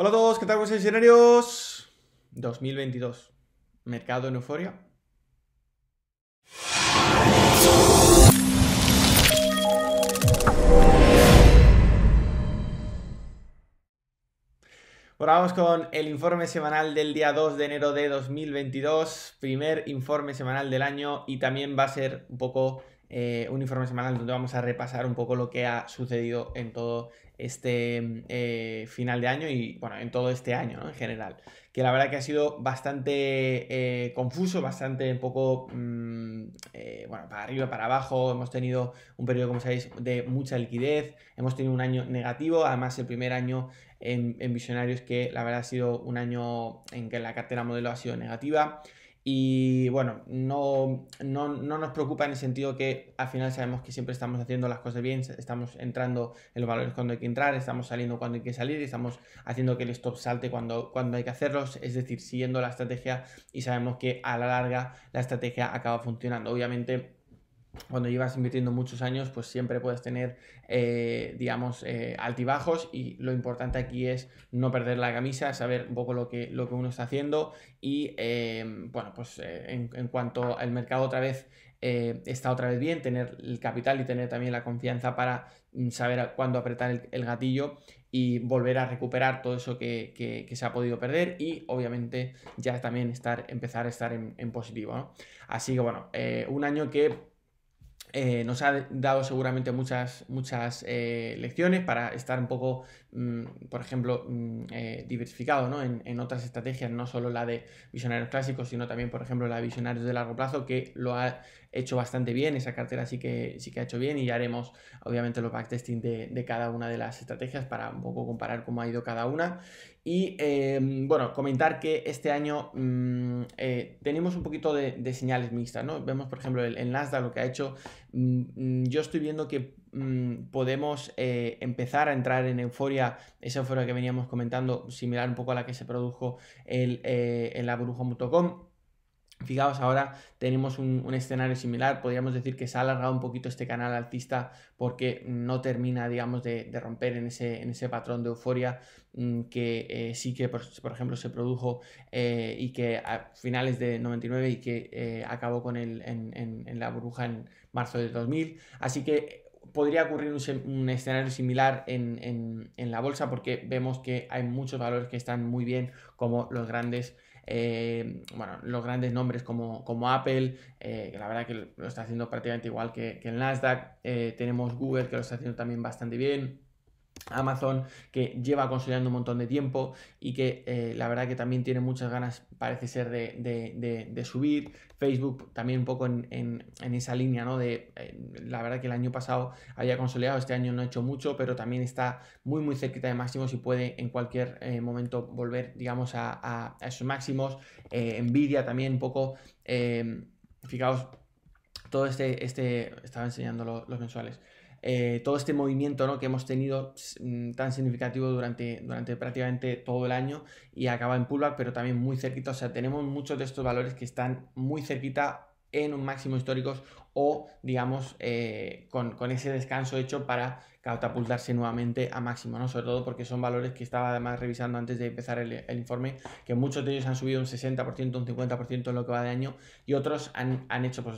Hola a todos, ¿qué tal, escenarios? 2022. ¿Mercado en euforia? Bueno, vamos con el informe semanal del día 2 de enero de 2022, primer informe semanal del año y también va a ser un poco eh, un informe semanal donde vamos a repasar un poco lo que ha sucedido en todo este eh, final de año y, bueno, en todo este año en general. Que la verdad que ha sido bastante eh, confuso, bastante poco, mm, eh, bueno, para arriba, para abajo. Hemos tenido un periodo, como sabéis, de mucha liquidez. Hemos tenido un año negativo, además el primer año en, en Visionarios que la verdad ha sido un año en que la cartera modelo ha sido negativa. Y bueno, no, no, nos preocupa en el sentido que al final sabemos que siempre estamos haciendo las cosas bien, estamos entrando en los valores cuando hay que entrar, estamos saliendo cuando hay que salir, estamos haciendo que el stop salte cuando, cuando hay que hacerlos, es decir, siguiendo la estrategia y sabemos que a la larga la estrategia acaba funcionando. Obviamente cuando llevas invirtiendo muchos años, pues siempre puedes tener, eh, digamos, eh, altibajos y lo importante aquí es no perder la camisa, saber un poco lo que, lo que uno está haciendo y, eh, bueno, pues en, cuanto al mercado otra vez está otra vez bien, tener el capital y tener también la confianza para mm, saber cuándo apretar el, gatillo y volver a recuperar todo eso que, se ha podido perder y obviamente ya también estar, empezar a estar en, positivo. Así que bueno, un año que eh, nos ha dado seguramente muchas, muchas eh, lecciones para estar un poco, mm, por ejemplo, mm, eh, diversificado en, otras estrategias, no solo la de visionarios clásicos, sino también, por ejemplo, la de visionarios de largo plazo, que lo ha hecho bastante bien, esa cartera sí que, sí que ha hecho bien y ya haremos, obviamente, los backtesting de, de cada una de las estrategias para un poco comparar cómo ha ido cada una. Y em, bueno, comentar que este año mm, eh, tenemos un poquito de, señales mixtas, ¿no? Vemos, por ejemplo, el, Nasdaq lo que ha hecho. Mm, mm, yo estoy viendo que podemos eh, empezar a entrar en euforia, esa euforia que veníamos comentando, similar un poco a la que se produjo el, eh, en la burbuja.com Fijaos, ahora tenemos un, escenario similar, podríamos decir que se ha alargado un poquito este canal altista porque no termina, digamos, de, romper en ese, patrón de euforia mm, que eh, sí que, por, ejemplo, se produjo eh, y que a finales de 99 y que eh, acabó con el, en, la burbuja en marzo de 2000. Así que podría ocurrir un, escenario similar en, la bolsa porque vemos que hay muchos valores que están muy bien como los grandes eh, bueno, los grandes nombres como, Apple, eh, que la verdad que lo está haciendo prácticamente igual que, que el Nasdaq, eh, tenemos Google que lo está haciendo también bastante bien, Amazon que lleva consolidando un montón de tiempo y que eh, la verdad que también tiene muchas ganas, parece ser, de, subir. Facebook también un poco en, esa línea, ¿no? De eh, la verdad que el año pasado había consolidado, este año no ha hecho mucho, pero también está muy, muy cerquita de máximos y puede en cualquier eh, momento volver, digamos, a, a, esos máximos. Nvidia también un poco, fijaos, todo este, este, estaba enseñando los mensuales eh, todo este movimiento ¿no? que hemos tenido mm, tan significativo durante, durante prácticamente todo el año y acaba en pullback, pero también muy cerquita. O sea, tenemos muchos de estos valores que están muy cerquita en un máximo históricos o digamos eh, con, con, ese descanso hecho para catapultarse nuevamente a máximo, ¿no? Sobre todo porque son valores que estaba además revisando antes de empezar el, informe, que muchos de ellos han subido un 60%, un 50% en lo que va de año, y otros han, hecho, pues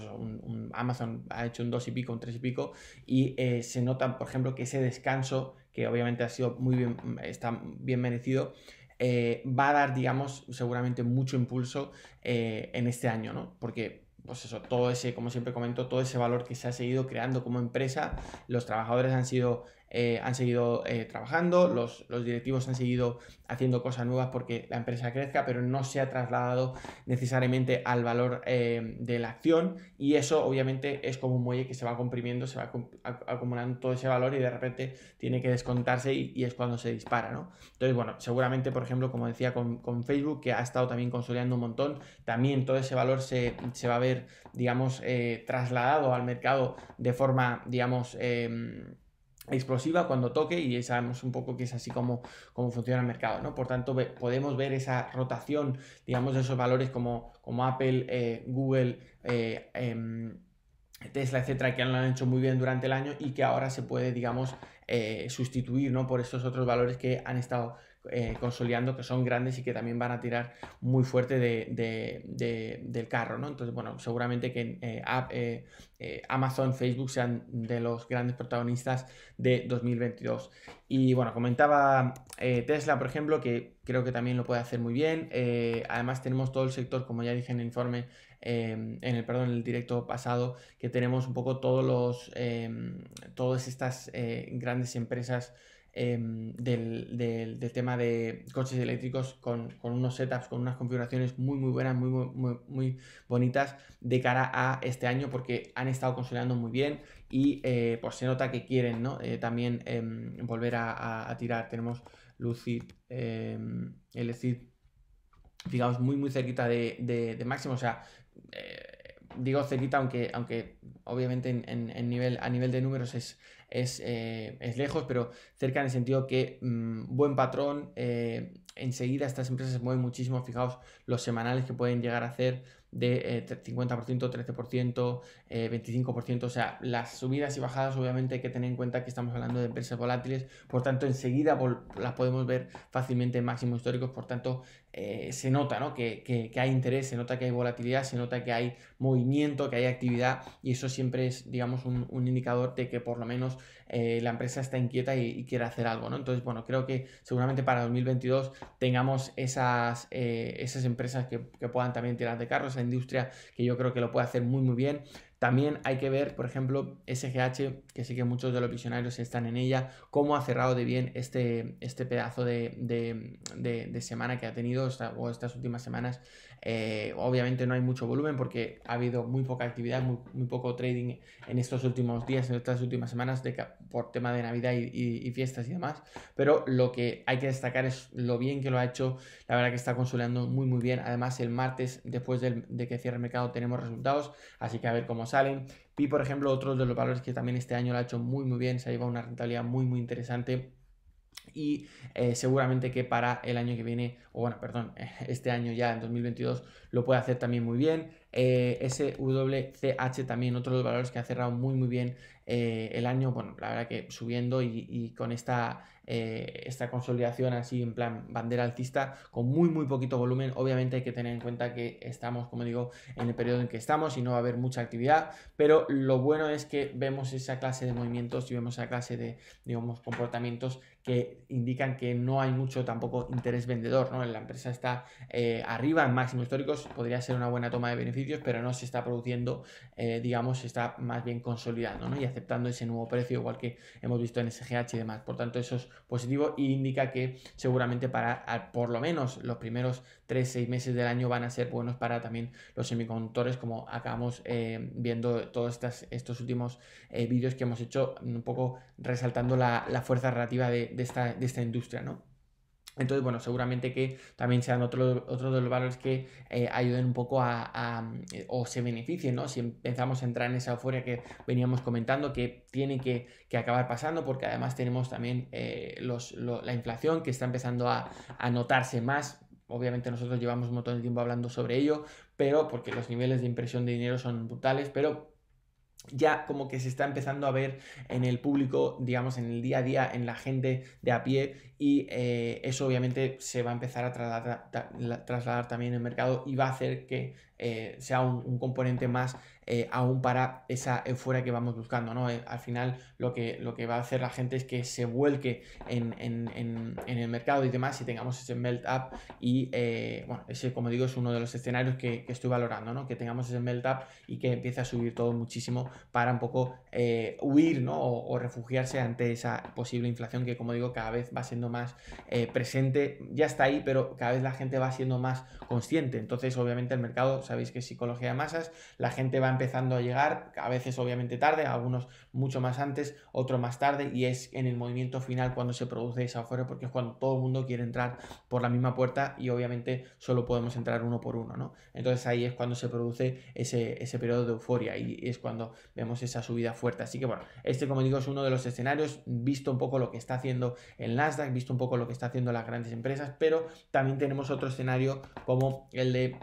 Amazon ha hecho un 2 y pico, un 3 y pico, y eh, se nota, por ejemplo, que ese descanso, que obviamente ha sido muy bien, está bien merecido, eh, va a dar, digamos, seguramente mucho impulso eh, en este año, ¿no? Porque pues eso, todo ese, como siempre comento, todo ese valor que se ha seguido creando como empresa, los trabajadores han sido eh, han seguido eh, trabajando, los, los, directivos han seguido haciendo cosas nuevas porque la empresa crezca, pero no se ha trasladado necesariamente al valor eh, de la acción y eso obviamente es como un muelle que se va comprimiendo, se va acumulando todo ese valor y de repente tiene que descontarse y, es cuando se dispara, ¿no? Entonces, bueno, seguramente, por ejemplo, como decía con, Facebook, que ha estado también consolidando un montón, también todo ese valor se, se va a ver, digamos, trasladado al mercado de forma, digamos, em, explosiva cuando toque y sabemos un poco que es así como, funciona el mercado, ¿no? Por tanto, podemos ver esa rotación, digamos, de esos valores como, como Apple, eh, Google, eh, em, Tesla, etcétera, que lo han hecho muy bien durante el año y que ahora se puede, digamos, eh, sustituir, ¿no? Por estos otros valores que han estado eh, consolidando que son grandes y que también van a tirar muy fuerte de, del carro, ¿no? Entonces, bueno, seguramente que eh, eh, Amazon, Facebook sean de los grandes protagonistas de 2022. Y bueno, comentaba Tesla, por ejemplo, que creo que también lo puede hacer muy bien. además, tenemos todo el sector, como ya dije en el informe, en el perdón, en el directo pasado, que tenemos un poco todos los todas estas grandes empresas Em, del, tema de coches eléctricos con, con, unos setups, con unas configuraciones muy muy buenas, muy, muy, bonitas de cara a este año porque han estado consolidando muy bien y eh, pues se nota que quieren eh, también em, volver a, tirar. Tenemos Lucid, em, cid fijaos, muy muy cerquita de, máximo, o sea eh, digo cerquita, aunque, aunque obviamente en, nivel, a nivel de números es, es, eh, es lejos, pero cerca en el sentido que mm, buen patrón, eh, enseguida estas empresas se mueven muchísimo, fijaos los semanales que pueden llegar a hacer de 50%, 13%, 25%. O sea, las subidas y bajadas obviamente hay que tener en cuenta que estamos hablando de empresas volátiles, por tanto enseguida las podemos ver fácilmente en máximos históricos, por tanto eh, se nota ¿no? que, hay interés, se nota que hay volatilidad, se nota que hay movimiento, que hay actividad y eso siempre es, digamos, un, un indicador de que por lo menos eh, la empresa está inquieta y, quiere hacer algo, ¿no? Entonces, bueno, creo que seguramente para 2022 tengamos esas, eh, esas empresas que, puedan también tirar de carro, esa industria que yo creo que lo puede hacer muy, muy bien. También hay que ver, por ejemplo, SGH, que sé que muchos de los visionarios están en ella, cómo ha cerrado de bien este, este pedazo de, semana que ha tenido o estas últimas semanas eh, obviamente no hay mucho volumen porque ha habido muy poca actividad, muy, poco trading en estos últimos días, en estas últimas semanas, de, por tema de Navidad y, fiestas y demás. Pero lo que hay que destacar es lo bien que lo ha hecho. La verdad que está consolidando muy, muy bien. Además, el martes, después de que cierre el mercado, tenemos resultados. Así que a ver cómo salen. y por ejemplo, otro de los valores que también este año lo ha hecho muy, muy bien. Se ha llevado una rentabilidad muy, muy interesante y eh, seguramente que para el año que viene, o bueno, perdón, este año ya en 2022 lo puede hacer también muy bien. Eh, SWCH también, otro de los valores que ha cerrado muy muy bien eh, el año, bueno, la verdad que subiendo y, con esta, eh, esta consolidación así en plan bandera alcista, con muy muy poquito volumen, obviamente hay que tener en cuenta que estamos, como digo, en el periodo en que estamos y no va a haber mucha actividad, pero lo bueno es que vemos esa clase de movimientos y vemos esa clase de, digamos, comportamientos que indican que no hay mucho tampoco interés vendedor, ¿no? La empresa está eh, arriba en máximos históricos, podría ser una buena toma de beneficios, pero no se está produciendo, eh, digamos, se está más bien consolidando, ¿no? Y aceptando ese nuevo precio, igual que hemos visto en SGH y demás. Por tanto, eso es positivo y indica que seguramente para, por lo menos, los primeros tres, seis meses del año van a ser buenos para también los semiconductores, como acabamos eh, viendo todos estas, estos últimos eh, vídeos que hemos hecho, mm, un poco resaltando la, fuerza relativa de, esta, de esta industria, ¿no? Entonces, bueno, seguramente que también sean otros otro de los valores que eh, ayuden un poco a, o se beneficien, ¿no? Si empezamos a entrar en esa euforia que veníamos comentando, que tiene que, acabar pasando, porque además tenemos también la inflación que está empezando a, a notarse más obviamente nosotros llevamos un montón de tiempo hablando sobre ello, pero porque los niveles de impresión de dinero son brutales, pero ya como que se está empezando a ver en el público, digamos, en el día a día, en la gente de a pie y eh, eso obviamente se va a empezar a trasladar, también en el mercado y va a hacer que eh, sea un, un, componente más eh, aún para esa fuera que vamos buscando, ¿no? Eh, al final lo que, lo que va a hacer la gente es que se vuelque en, el mercado y demás y tengamos ese melt up y, eh, bueno, ese como digo es uno de los escenarios que, que, estoy valorando, ¿no? Que tengamos ese melt up y que empiece a subir todo muchísimo para un poco eh, huir o, refugiarse ante esa posible inflación que, como digo, cada vez va siendo más eh, presente, ya está ahí, pero cada vez la gente va siendo más consciente. Entonces, obviamente, el mercado, sabéis que es psicología de masas, la gente va empezando a llegar, a veces obviamente tarde, algunos mucho más antes, otro más tarde, y es en el movimiento final cuando se produce esa euforia porque es cuando todo el mundo quiere entrar por la misma puerta y obviamente solo podemos entrar uno por uno, ¿no? Entonces ahí es cuando se produce ese, ese periodo de euforia y es cuando vemos esa subida fuerte. Así que bueno, este como digo es uno de los escenarios, visto un poco lo que está haciendo el Nasdaq, visto un poco lo que está haciendo las grandes empresas, pero también tenemos otro escenario como el de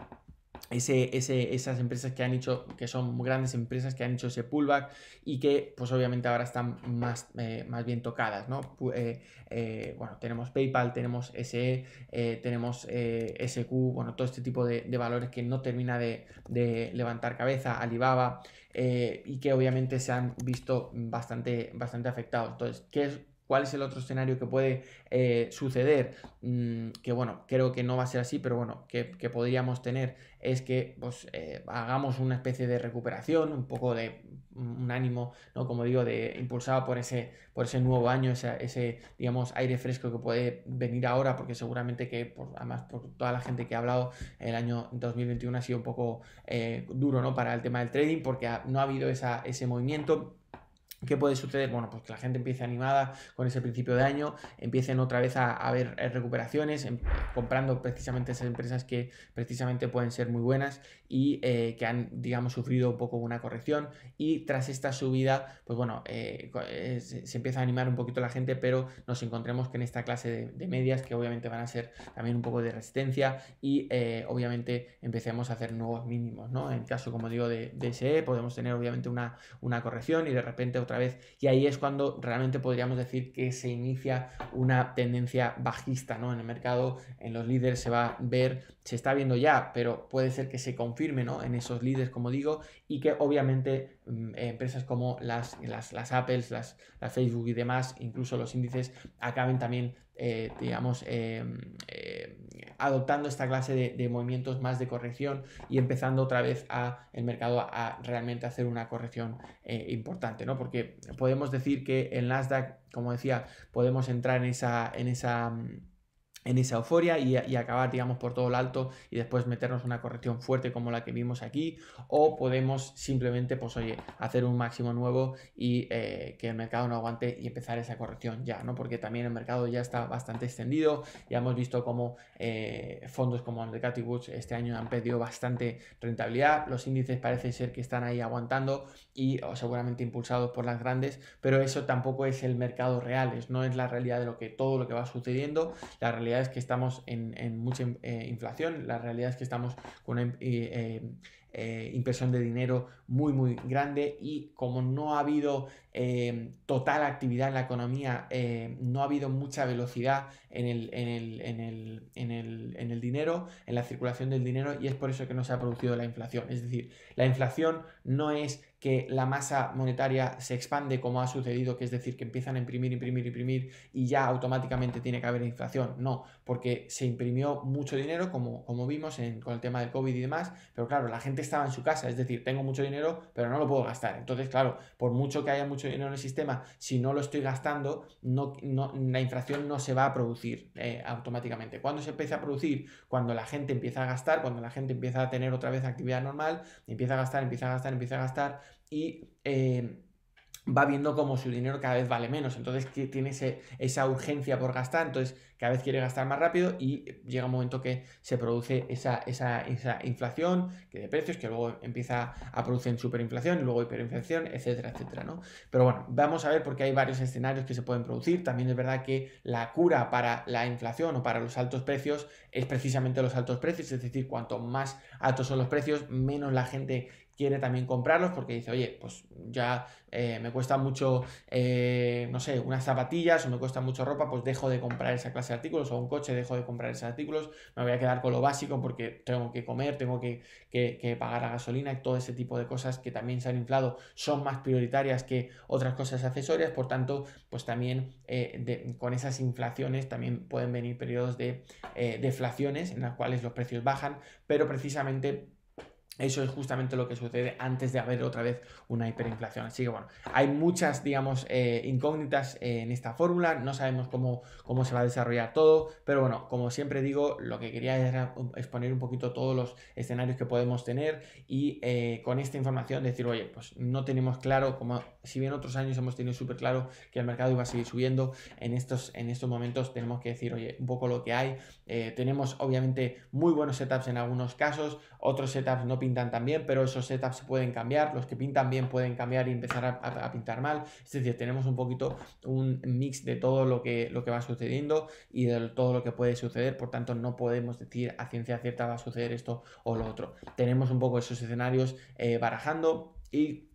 ese, esas empresas que han hecho, que son grandes empresas que han hecho ese pullback y que pues obviamente ahora están más, eh, más bien tocadas, ¿no? Eh, eh, bueno, tenemos PayPal, tenemos SE, tenemos SQ, bueno, todo este tipo de, valores que no termina de, levantar cabeza, Alibaba, y que obviamente se han visto bastante, bastante afectados. Entonces, ¿qué es ¿Cuál es el otro escenario que puede eh, suceder? Mm, que bueno, creo que no va a ser así, pero bueno, que, podríamos tener es que pues, eh, hagamos una especie de recuperación, un poco de mm, un ánimo, ¿no? Como digo, de impulsado por ese, por ese nuevo año, ese, digamos, aire fresco que puede venir ahora, porque seguramente que, pues, además, por toda la gente que ha hablado, el año 2021 ha sido un poco eh, duro, ¿no? Para el tema del trading, porque no ha habido esa, ese movimiento ¿Qué puede suceder? Bueno, pues que la gente empiece animada con ese principio de año, empiecen otra vez a, ver eh, recuperaciones, em, comprando precisamente esas empresas que precisamente pueden ser muy buenas y eh, que han, digamos, sufrido un poco una corrección. Y tras esta subida, pues bueno, eh, se, empieza a animar un poquito la gente, pero nos encontremos que en esta clase de, medias, que obviamente van a ser también un poco de resistencia y obviamente empecemos a hacer nuevos mínimos, ¿no? En caso, como digo, de, de e, podemos tener obviamente una, una corrección y de repente vez. Y ahí es cuando realmente podríamos decir que se inicia una tendencia bajista ¿no? en el mercado, en los líderes se va a ver, se está viendo ya, pero puede ser que se confirme ¿no? en esos líderes, como digo, y que obviamente mm, eh, empresas como las, las, las Apples, las, las Facebook y demás, incluso los índices, acaben también, eh, digamos, em, eh, adoptando esta clase de, movimientos más de corrección y empezando otra vez a el mercado a, realmente hacer una corrección eh, importante, ¿no? Porque podemos decir que en Nasdaq, como decía, podemos entrar en esa, en esa mm, en esa euforia y, acabar, digamos, por todo lo alto y después meternos una corrección fuerte como la que vimos aquí, o podemos simplemente, pues oye, hacer un máximo nuevo y eh, que el mercado no aguante y empezar esa corrección ya, ¿no? Porque también el mercado ya está bastante extendido, ya hemos visto como eh, fondos como el de Cathy Woods este año han pedido bastante rentabilidad, los índices parece ser que están ahí aguantando y seguramente impulsados por las grandes, pero eso tampoco es el mercado real, es, no es la realidad de lo que todo lo que va sucediendo, la realidad es que estamos en, mucha eh, inflación, la realidad es que estamos con eh, eh, impresión de dinero muy, muy grande y como no ha habido eh, total actividad en la economía, eh, no ha habido mucha velocidad en el, en, el, en, el, en el, dinero, en la circulación del dinero y es por eso que no se ha producido la inflación. Es decir, la inflación no es que la masa monetaria se expande como ha sucedido, que es decir, que empiezan a imprimir, imprimir, imprimir y ya automáticamente tiene que haber inflación. No, porque se imprimió mucho dinero, como, como vimos con el tema del COVID y demás, pero claro, la gente estaba en su casa, es decir, tengo mucho dinero pero no lo puedo gastar. Entonces, claro, por mucho que haya mucho dinero en el sistema, si no lo estoy gastando, no, la infracción no se va a producir eh, automáticamente. cuando se empieza a producir? Cuando la gente empieza a gastar, cuando la gente empieza a tener otra vez actividad normal, empieza a gastar, empieza a gastar, empieza a gastar y... Eh, va viendo cómo su dinero cada vez vale menos, entonces tiene esa urgencia por gastar, entonces cada vez quiere gastar más rápido y llega un momento que se produce esa, esa, inflación que de precios que luego empieza a producir superinflación, luego hiperinflación, etcétera, etcétera, ¿no? Pero bueno, vamos a ver porque hay varios escenarios que se pueden producir. También es verdad que la cura para la inflación o para los altos precios es precisamente los altos precios, es decir, cuanto más altos son los precios, menos la gente quiere también comprarlos porque dice, oye, pues ya eh, me cuesta mucho, eh, no sé, unas zapatillas o me cuesta mucho ropa, pues dejo de comprar esa clase artículos, o un coche dejo de comprar esos artículos, me voy a quedar con lo básico porque tengo que comer, tengo que, pagar la gasolina y todo ese tipo de cosas que también se han inflado son más prioritarias que otras cosas accesorias, por tanto, pues también eh, con esas inflaciones también pueden venir periodos de eh, deflaciones en las cuales los precios bajan, pero precisamente eso es justamente lo que sucede antes de haber otra vez una hiperinflación. Así que bueno, hay muchas, digamos, eh, incógnitas en esta fórmula, no sabemos cómo, cómo se va a desarrollar todo, pero bueno, como siempre digo, lo que quería era exponer un poquito todos los escenarios que podemos tener y eh, con esta información decir, oye, pues no tenemos claro, como si bien otros años hemos tenido súper claro que el mercado iba a seguir subiendo, en estos, en estos momentos tenemos que decir, oye, un poco lo que hay. Eh, tenemos obviamente muy buenos setups en algunos casos, otros setups no pintan también, pero esos setups pueden cambiar, los que pintan bien pueden cambiar y empezar a, pintar mal. Es decir, tenemos un poquito un mix de todo lo que, lo que va sucediendo y de todo lo que puede suceder, por tanto no podemos decir a ciencia cierta va a suceder esto o lo otro. Tenemos un poco esos escenarios eh, barajando y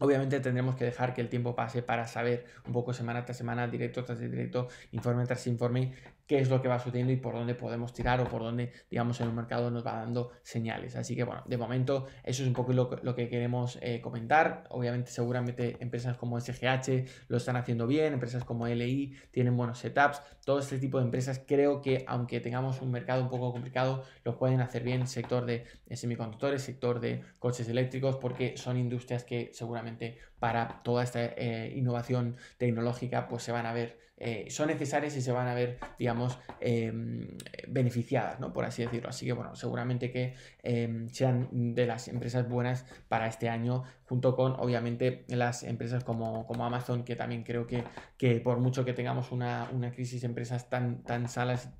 Obviamente tendremos que dejar que el tiempo pase para saber un poco semana tras semana, directo tras directo, informe tras informe, qué es lo que va sucediendo y por dónde podemos tirar o por dónde, digamos, en el mercado nos va dando señales. Así que, bueno, de momento eso es un poco lo, que queremos eh, comentar. Obviamente, seguramente empresas como SGH lo están haciendo bien, empresas como LI tienen buenos setups. Todo este tipo de empresas creo que, aunque tengamos un mercado un poco complicado, lo pueden hacer bien sector de semiconductores, sector de coches eléctricos, porque son industrias que seguramente para toda esta eh, innovación tecnológica pues se van a ver eh, son necesarias y se van a ver, digamos, em, beneficiadas, ¿no? Por así decirlo. Así que, bueno, seguramente que em, sean de las empresas buenas para este año, junto con, obviamente, las empresas como, como Amazon, que también creo que, que por mucho que tengamos una, una crisis, empresas tan, tan,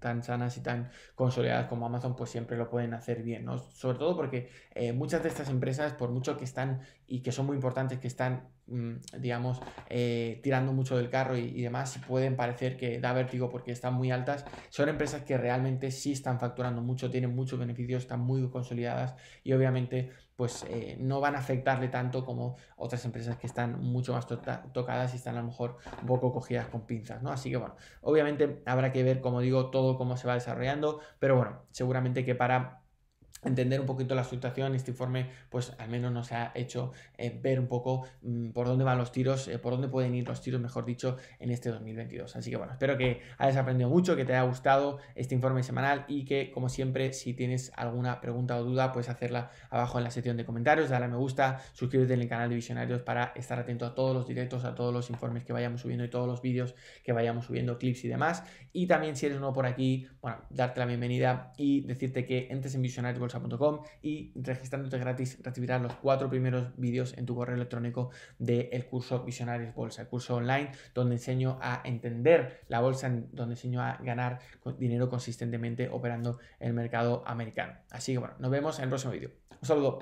tan sanas y tan consolidadas como Amazon, pues siempre lo pueden hacer bien, ¿no? Sobre todo porque eh, muchas de estas empresas, por mucho que están y que son muy importantes, que están Mm, digamos, eh, tirando mucho del carro y, demás, pueden parecer que da vértigo porque están muy altas, son empresas que realmente sí están facturando mucho, tienen muchos beneficios, están muy consolidadas y obviamente pues eh, no van a afectarle tanto como otras empresas que están mucho más tocadas y están a lo mejor un poco cogidas con pinzas, ¿no? Así que bueno, obviamente habrá que ver, como digo, todo cómo se va desarrollando, pero bueno, seguramente que para entender un poquito la situación. Este informe, pues al menos nos ha hecho eh, ver un poco mm, por dónde van los tiros, eh, por dónde pueden ir los tiros, mejor dicho, en este 2022. Así que bueno, espero que hayas aprendido mucho, que te haya gustado este informe semanal y que, como siempre, si tienes alguna pregunta o duda, puedes hacerla abajo en la sección de comentarios, dale a me gusta, suscríbete en el canal de Visionarios para estar atento a todos los directos, a todos los informes que vayamos subiendo y todos los vídeos que vayamos subiendo, clips y demás. Y también, si eres nuevo por aquí, bueno, darte la bienvenida y decirte que entres en Visionarios y registrándote gratis recibirás los cuatro primeros vídeos en tu correo electrónico del curso Visionarios Bolsa, el curso online donde enseño a entender la bolsa, donde enseño a ganar dinero consistentemente operando el mercado americano. Así que bueno, nos vemos en el próximo vídeo. Un saludo.